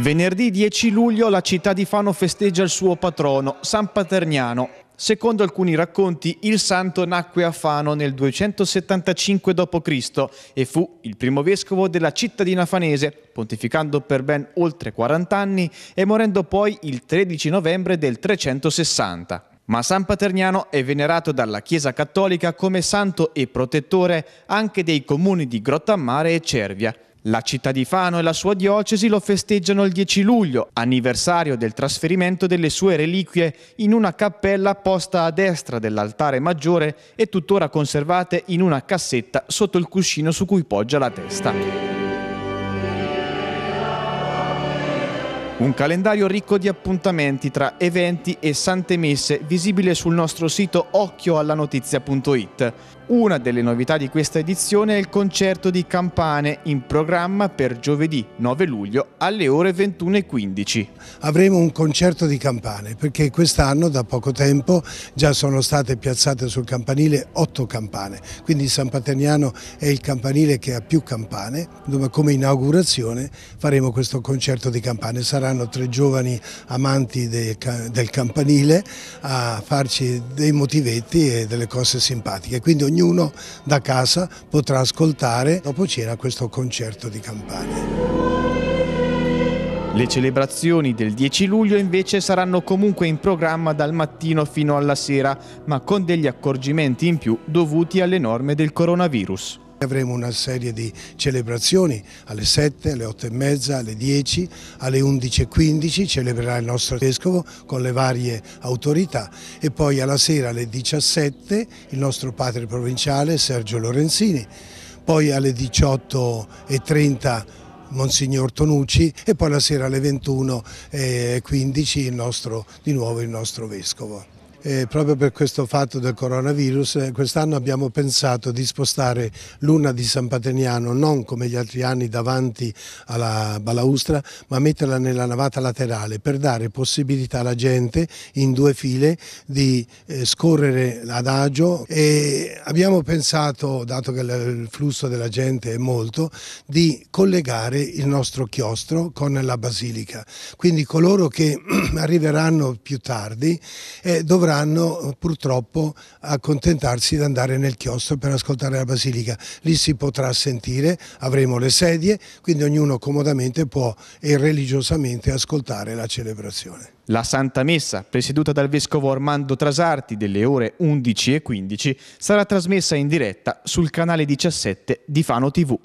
Venerdì 10 luglio la città di Fano festeggia il suo patrono, San Paterniano. Secondo alcuni racconti, il santo nacque a Fano nel 275 d.C. e fu il primo vescovo della cittadina fanese, pontificando per ben oltre 40 anni e morendo poi il 13 novembre del 360. Ma San Paterniano è venerato dalla Chiesa Cattolica come santo e protettore anche dei comuni di Grottammare e Cervia, la città di Fano e la sua diocesi lo festeggiano il 10 luglio, anniversario del trasferimento delle sue reliquie in una cappella posta a destra dell'altare maggiore e tuttora conservate in una cassetta sotto il cuscino su cui poggia la testa. Un calendario ricco di appuntamenti tra eventi e sante messe visibile sul nostro sito occhioallanotizia.it. Una delle novità di questa edizione è il concerto di campane in programma per giovedì 9 luglio alle ore 21.15. Avremo un concerto di campane perché quest'anno da poco tempo già sono state piazzate sul campanile otto campane, quindi San Paterniano è il campanile che ha più campane, dove come inaugurazione faremo questo concerto di campane, saranno tre giovani amanti del campanile a farci dei motivetti e delle cose simpatiche, quindi ogni ognuno da casa potrà ascoltare dopo cena questo concerto di campane. Le celebrazioni del 10 luglio invece saranno comunque in programma dal mattino fino alla sera, ma con degli accorgimenti in più dovuti alle norme del coronavirus. Avremo una serie di celebrazioni alle 7, alle 8 e mezza, alle 10, alle 11 e 15 celebrerà il nostro Vescovo con le varie autorità e poi alla sera alle 17 il nostro padre provinciale Sergio Lorenzini, poi alle 18 e 30 Monsignor Tonucci e poi la sera alle 21.15 il nostro, di nuovo il nostro Vescovo eh, proprio per questo fatto del coronavirus, eh, quest'anno abbiamo pensato di spostare l'una di San Pateniano, non come gli altri anni davanti alla balaustra, ma metterla nella navata laterale per dare possibilità alla gente in due file di eh, scorrere adagio e abbiamo pensato, dato che il flusso della gente è molto, di collegare il nostro chiostro con la basilica. Quindi coloro che arriveranno più tardi eh, dovranno dovranno eh, purtroppo accontentarsi di andare nel chiostro per ascoltare la Basilica. Lì si potrà sentire, avremo le sedie, quindi ognuno comodamente può e religiosamente ascoltare la celebrazione. La Santa Messa, presieduta dal Vescovo Armando Trasarti delle ore 11.15, sarà trasmessa in diretta sul canale 17 di Fano TV.